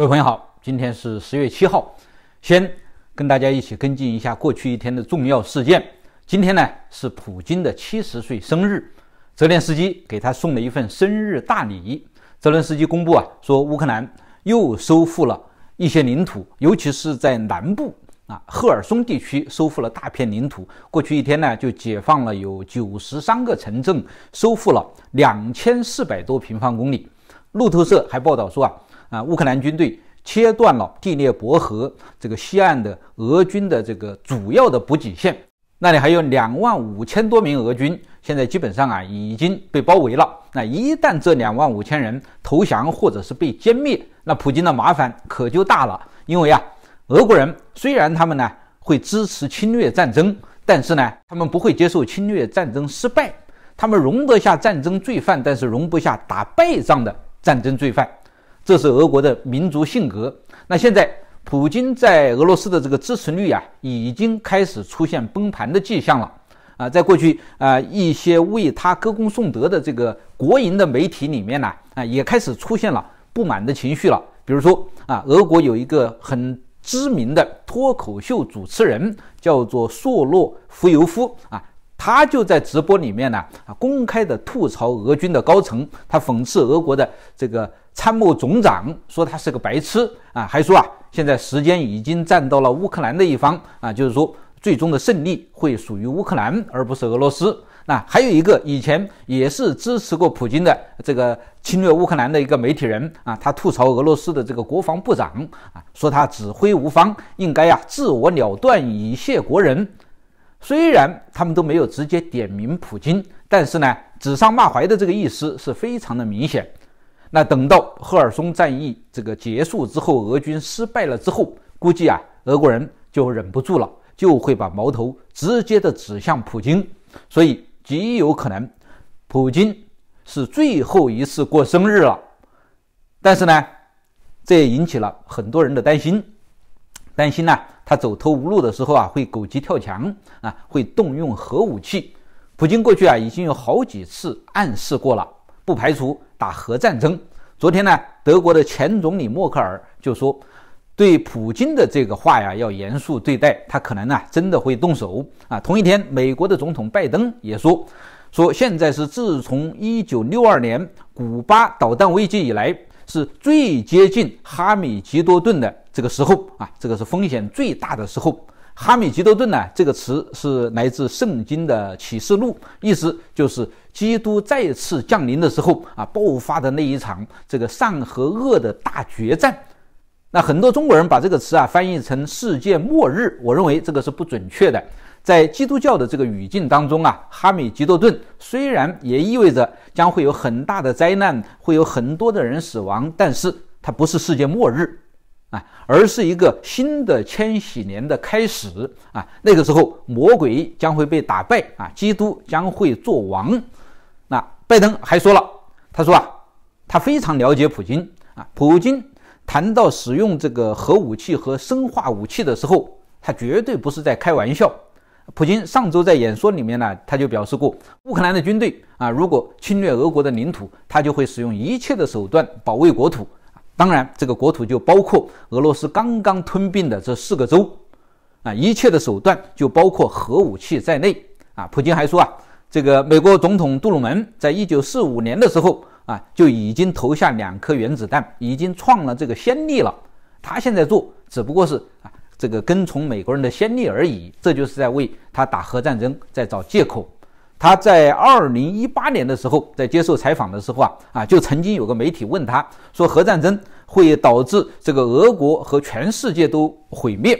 各位朋友好，今天是十月七号，先跟大家一起跟进一下过去一天的重要事件。今天呢是普京的七十岁生日，泽连斯基给他送了一份生日大礼。泽连斯基公布啊，说乌克兰又收复了一些领土，尤其是在南部啊赫尔松地区收复了大片领土。过去一天呢就解放了有九十三个城镇，收复了两千四百多平方公里。路透社还报道说啊。啊！乌克兰军队切断了第聂伯河这个西岸的俄军的这个主要的补给线，那里还有两万五千多名俄军，现在基本上啊已经被包围了。那一旦这两万五千人投降或者是被歼灭，那普京的麻烦可就大了。因为啊，俄国人虽然他们呢会支持侵略战争，但是呢他们不会接受侵略战争失败，他们容得下战争罪犯，但是容不下打败仗的战争罪犯。这是俄国的民族性格。那现在，普京在俄罗斯的这个支持率啊，已经开始出现崩盘的迹象了。啊，在过去啊，一些为他歌功颂德的这个国营的媒体里面呢，啊，也开始出现了不满的情绪了。比如说啊，俄国有一个很知名的脱口秀主持人，叫做硕洛夫尤夫啊。他就在直播里面呢，啊，公开的吐槽俄军的高层，他讽刺俄国的这个参谋总长，说他是个白痴，啊，还说啊，现在时间已经站到了乌克兰的一方，啊，就是说最终的胜利会属于乌克兰，而不是俄罗斯。那还有一个以前也是支持过普京的这个侵略乌克兰的一个媒体人，啊，他吐槽俄罗斯的这个国防部长，啊，说他指挥无方，应该啊自我了断以谢国人。虽然他们都没有直接点名普京，但是呢，指桑骂槐的这个意思是非常的明显。那等到赫尔松战役这个结束之后，俄军失败了之后，估计啊，俄国人就忍不住了，就会把矛头直接的指向普京。所以极有可能，普京是最后一次过生日了。但是呢，这也引起了很多人的担心。担心呢，他走投无路的时候啊，会狗急跳墙啊，会动用核武器。普京过去啊，已经有好几次暗示过了，不排除打核战争。昨天呢，德国的前总理默克尔就说，对普京的这个话呀，要严肃对待，他可能呢，真的会动手啊。同一天，美国的总统拜登也说，说现在是自从1962年古巴导弹危机以来，是最接近哈米吉多顿的。这个时候啊，这个是风险最大的时候。哈米吉多顿呢，这个词是来自圣经的启示录，意思就是基督再次降临的时候啊，爆发的那一场这个善和恶的大决战。那很多中国人把这个词啊翻译成世界末日，我认为这个是不准确的。在基督教的这个语境当中啊，哈米吉多顿虽然也意味着将会有很大的灾难，会有很多的人死亡，但是它不是世界末日。啊，而是一个新的千禧年的开始啊！那个时候，魔鬼将会被打败啊，基督将会做王。那拜登还说了，他说啊，他非常了解普京啊。普京谈到使用这个核武器和生化武器的时候，他绝对不是在开玩笑。普京上周在演说里面呢，他就表示过，乌克兰的军队啊，如果侵略俄国的领土，他就会使用一切的手段保卫国土。当然，这个国土就包括俄罗斯刚刚吞并的这四个州，啊，一切的手段就包括核武器在内，啊，普京还说啊，这个美国总统杜鲁门在一九四五年的时候啊，就已经投下两颗原子弹，已经创了这个先例了，他现在做只不过是啊这个跟从美国人的先例而已，这就是在为他打核战争在找借口。他在二零一八年的时候，在接受采访的时候啊啊，就曾经有个媒体问他说：“核战争会导致这个俄国和全世界都毁灭，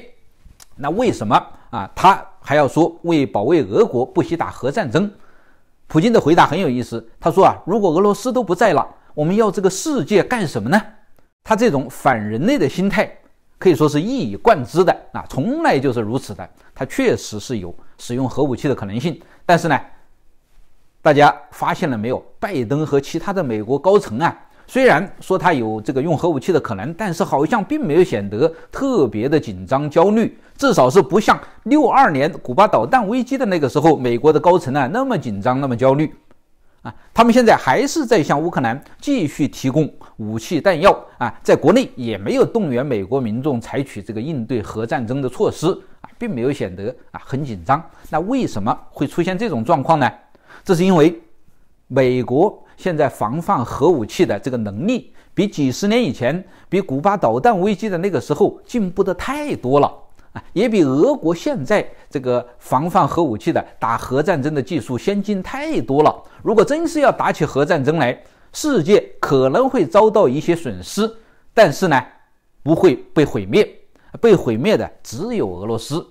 那为什么啊？他还要说为保卫俄国不惜打核战争？”普京的回答很有意思，他说啊：“如果俄罗斯都不在了，我们要这个世界干什么呢？”他这种反人类的心态可以说是一以贯之的啊，从来就是如此的。他确实是有使用核武器的可能性，但是呢？大家发现了没有？拜登和其他的美国高层啊，虽然说他有这个用核武器的可能，但是好像并没有显得特别的紧张焦虑，至少是不像六二年古巴导弹危机的那个时候，美国的高层啊那么紧张那么焦虑，啊，他们现在还是在向乌克兰继续提供武器弹药啊，在国内也没有动员美国民众采取这个应对核战争的措施啊，并没有显得啊很紧张。那为什么会出现这种状况呢？这是因为，美国现在防范核武器的这个能力，比几十年以前，比古巴导弹危机的那个时候进步的太多了啊，也比俄国现在这个防范核武器的、打核战争的技术先进太多了。如果真是要打起核战争来，世界可能会遭到一些损失，但是呢，不会被毁灭，被毁灭的只有俄罗斯。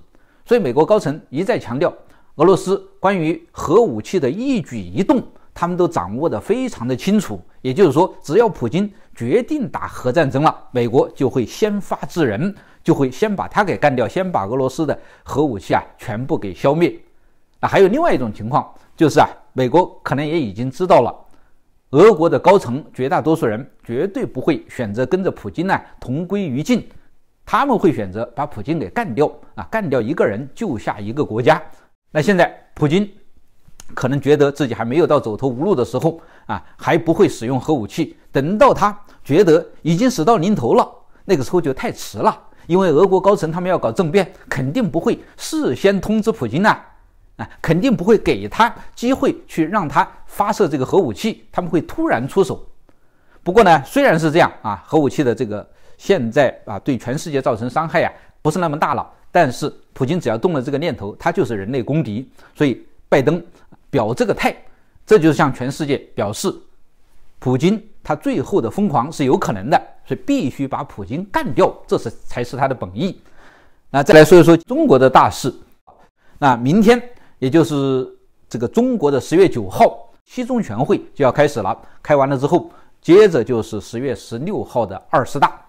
所以，美国高层一再强调。俄罗斯关于核武器的一举一动，他们都掌握得非常的清楚。也就是说，只要普京决定打核战争了，美国就会先发制人，就会先把他给干掉，先把俄罗斯的核武器啊全部给消灭。那还有另外一种情况，就是啊，美国可能也已经知道了，俄国的高层绝大多数人绝对不会选择跟着普京呢同归于尽，他们会选择把普京给干掉啊，干掉一个人，救下一个国家。那现在，普京可能觉得自己还没有到走投无路的时候啊，还不会使用核武器。等到他觉得已经死到临头了，那个时候就太迟了。因为俄国高层他们要搞政变，肯定不会事先通知普京的，啊，肯定不会给他机会去让他发射这个核武器，他们会突然出手。不过呢，虽然是这样啊，核武器的这个现在啊，对全世界造成伤害呀，不是那么大了。但是普京只要动了这个念头，他就是人类公敌。所以拜登表这个态，这就是向全世界表示，普京他最后的疯狂是有可能的，所以必须把普京干掉，这是才是他的本意。那再来说一说中国的大事，那明天也就是这个中国的十月九号，七中全会就要开始了，开完了之后，接着就是十月十六号的二十大。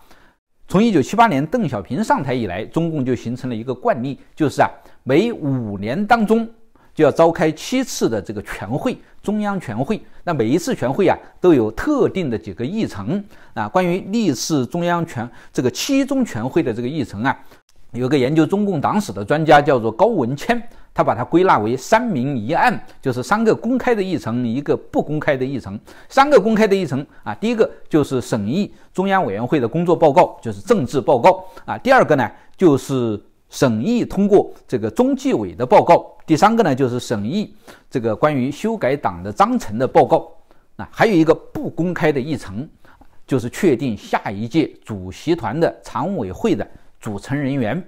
从一九七八年邓小平上台以来，中共就形成了一个惯例，就是啊，每五年当中就要召开七次的这个全会，中央全会。那每一次全会啊，都有特定的几个议程啊。关于历次中央全这个七中全会的这个议程啊。有个研究中共党史的专家叫做高文谦，他把它归纳为三明一案，就是三个公开的议程，一个不公开的议程。三个公开的议程啊，第一个就是审议中央委员会的工作报告，就是政治报告啊。第二个呢，就是审议通过这个中纪委的报告。第三个呢，就是审议这个关于修改党的章程的报告。啊，还有一个不公开的议程，就是确定下一届主席团的常委会的。组成人员，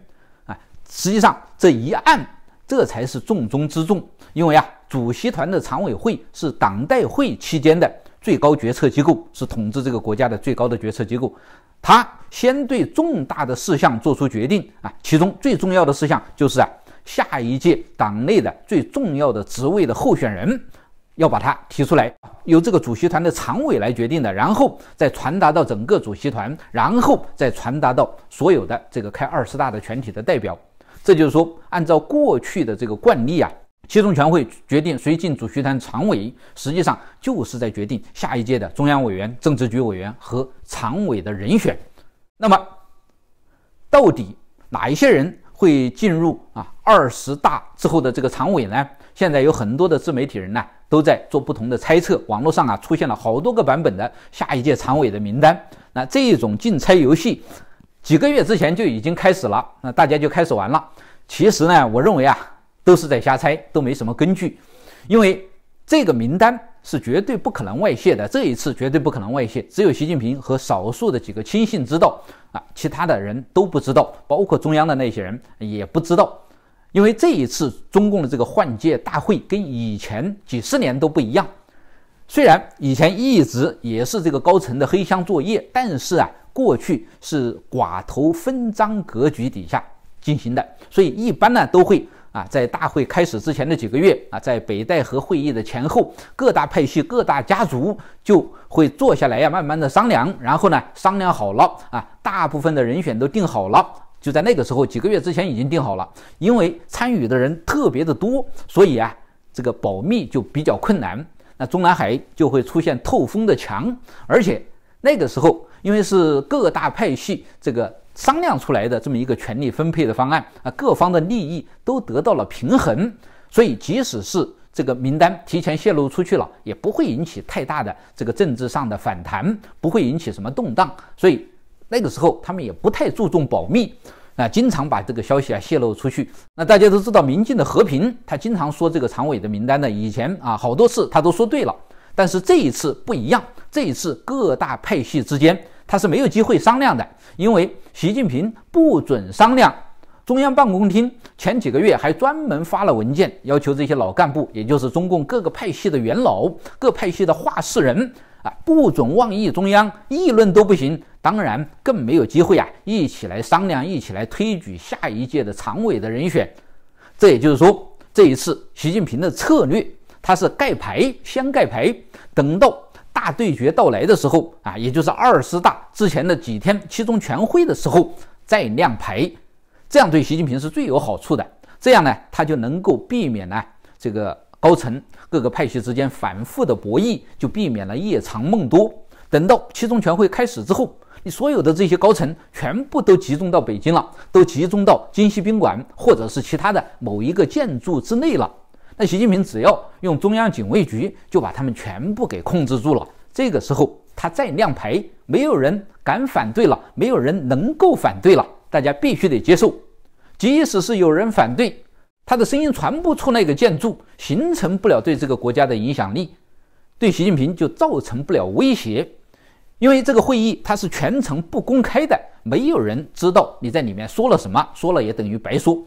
啊，实际上这一案这才是重中之重，因为啊，主席团的常委会是党代会期间的最高决策机构，是统治这个国家的最高的决策机构，他先对重大的事项做出决定啊，其中最重要的事项就是啊，下一届党内的最重要的职位的候选人。要把它提出来，由这个主席团的常委来决定的，然后再传达到整个主席团，然后再传达到所有的这个开二十大的全体的代表。这就是说，按照过去的这个惯例啊，七中全会决定谁进主席团常委，实际上就是在决定下一届的中央委员、政治局委员和常委的人选。那么，到底哪一些人会进入啊二十大之后的这个常委呢？现在有很多的自媒体人呢，都在做不同的猜测。网络上啊，出现了好多个版本的下一届常委的名单。那这一种竞猜游戏，几个月之前就已经开始了，那大家就开始玩了。其实呢，我认为啊，都是在瞎猜，都没什么根据。因为这个名单是绝对不可能外泄的，这一次绝对不可能外泄，只有习近平和少数的几个亲信知道啊，其他的人都不知道，包括中央的那些人也不知道。因为这一次中共的这个换届大会跟以前几十年都不一样，虽然以前一直也是这个高层的黑箱作业，但是啊，过去是寡头分赃格局底下进行的，所以一般呢都会啊在大会开始之前的几个月啊，在北戴河会议的前后，各大派系各大家族就会坐下来呀，慢慢的商量，然后呢商量好了啊，大部分的人选都定好了。就在那个时候，几个月之前已经定好了，因为参与的人特别的多，所以啊，这个保密就比较困难。那中南海就会出现透风的墙，而且那个时候，因为是各大派系这个商量出来的这么一个权力分配的方案啊，各方的利益都得到了平衡，所以即使是这个名单提前泄露出去了，也不会引起太大的这个政治上的反弹，不会引起什么动荡，所以。那个时候他们也不太注重保密啊，经常把这个消息啊泄露出去。那大家都知道，民进的和平他经常说这个常委的名单呢，以前啊好多次他都说对了，但是这一次不一样，这一次各大派系之间他是没有机会商量的，因为习近平不准商量。中央办公厅前几个月还专门发了文件，要求这些老干部，也就是中共各个派系的元老、各派系的话事人。啊，不准妄议中央，议论都不行，当然更没有机会啊！一起来商量，一起来推举下一届的常委的人选。这也就是说，这一次习近平的策略，他是盖牌先盖牌，等到大对决到来的时候啊，也就是二十大之前的几天，七中全会的时候再亮牌。这样对习近平是最有好处的，这样呢，他就能够避免呢这个。高层各个派系之间反复的博弈，就避免了夜长梦多。等到七中全会开始之后，你所有的这些高层全部都集中到北京了，都集中到金西宾馆或者是其他的某一个建筑之内了。那习近平只要用中央警卫局就把他们全部给控制住了。这个时候他再亮牌，没有人敢反对了，没有人能够反对了，大家必须得接受。即使是有人反对。他的声音传不出那个建筑，形成不了对这个国家的影响力，对习近平就造成不了威胁，因为这个会议它是全程不公开的，没有人知道你在里面说了什么，说了也等于白说。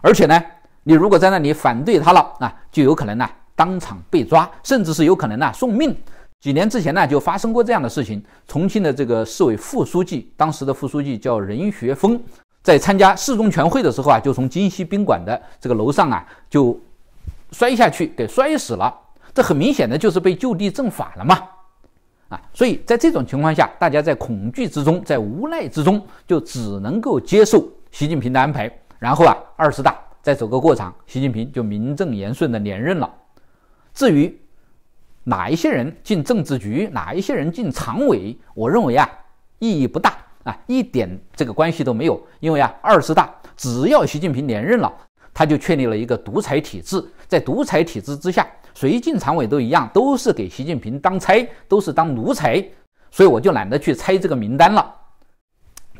而且呢，你如果在那里反对他了啊，就有可能呢当场被抓，甚至是有可能呢送命。几年之前呢就发生过这样的事情，重庆的这个市委副书记，当时的副书记叫任学锋。在参加四中全会的时候啊，就从金西宾馆的这个楼上啊，就摔下去，给摔死了。这很明显的就是被就地正法了嘛，啊，所以在这种情况下，大家在恐惧之中，在无奈之中，就只能够接受习近平的安排，然后啊，二十大再走个过场，习近平就名正言顺的连任了。至于哪一些人进政治局，哪一些人进常委，我认为啊，意义不大。啊，一点这个关系都没有，因为啊，二十大只要习近平连任了，他就确立了一个独裁体制，在独裁体制之下，谁进常委都一样，都是给习近平当差，都是当奴才，所以我就懒得去猜这个名单了。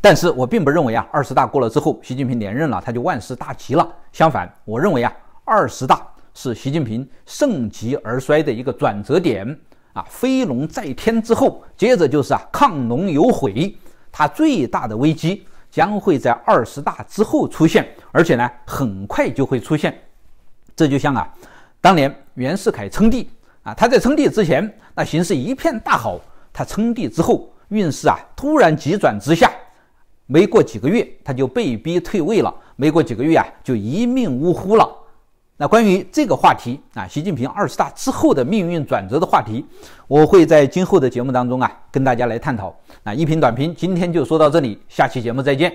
但是我并不认为啊，二十大过了之后，习近平连任了，他就万事大吉了。相反，我认为啊，二十大是习近平盛极而衰的一个转折点啊，飞龙在天之后，接着就是啊，亢龙有悔。它最大的危机将会在二十大之后出现，而且呢，很快就会出现。这就像啊，当年袁世凯称帝啊，他在称帝之前，那形势一片大好；他称帝之后，运势啊突然急转直下，没过几个月，他就被逼退位了，没过几个月啊，就一命呜呼了。那关于这个话题啊，习近平二十大之后的命运转折的话题，我会在今后的节目当中啊跟大家来探讨。啊，一评短评今天就说到这里，下期节目再见。